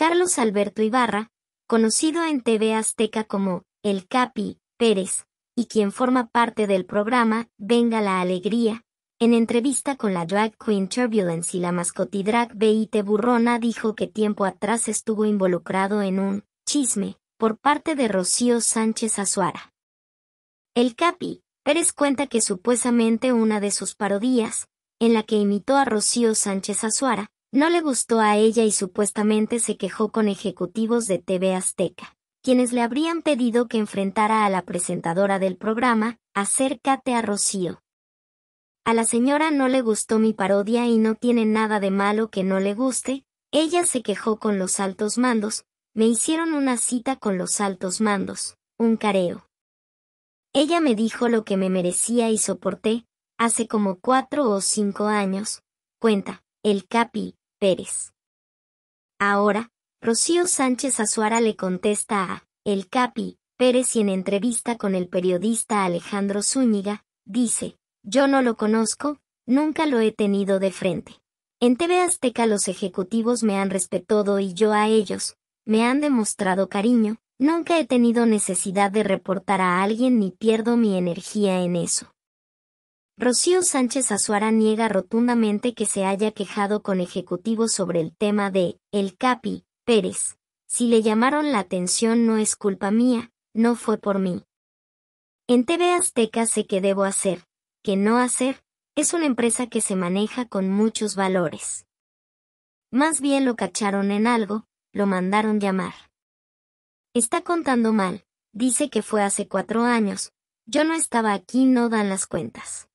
Carlos Alberto Ibarra, conocido en TV Azteca como El Capi Pérez, y quien forma parte del programa Venga la Alegría, en entrevista con la drag queen Turbulence y la drag B.I.T. Burrona dijo que tiempo atrás estuvo involucrado en un chisme por parte de Rocío Sánchez Azuara. El Capi Pérez cuenta que supuestamente una de sus parodias, en la que imitó a Rocío Sánchez Azuara, no le gustó a ella y supuestamente se quejó con ejecutivos de TV Azteca, quienes le habrían pedido que enfrentara a la presentadora del programa, Acércate a Rocío. A la señora no le gustó mi parodia y no tiene nada de malo que no le guste, ella se quejó con los altos mandos, me hicieron una cita con los altos mandos, un careo. Ella me dijo lo que me merecía y soporté, hace como cuatro o cinco años, cuenta, el Capi, Pérez. Ahora, Rocío Sánchez Azuara le contesta a El Capi Pérez y en entrevista con el periodista Alejandro Zúñiga, dice, yo no lo conozco, nunca lo he tenido de frente. En TV Azteca los ejecutivos me han respetado y yo a ellos, me han demostrado cariño, nunca he tenido necesidad de reportar a alguien ni pierdo mi energía en eso. Rocío Sánchez Azuara niega rotundamente que se haya quejado con ejecutivos sobre el tema de El Capi, Pérez. Si le llamaron la atención no es culpa mía, no fue por mí. En TV Azteca sé que debo hacer, que no hacer, es una empresa que se maneja con muchos valores. Más bien lo cacharon en algo, lo mandaron llamar. Está contando mal, dice que fue hace cuatro años, yo no estaba aquí, no dan las cuentas.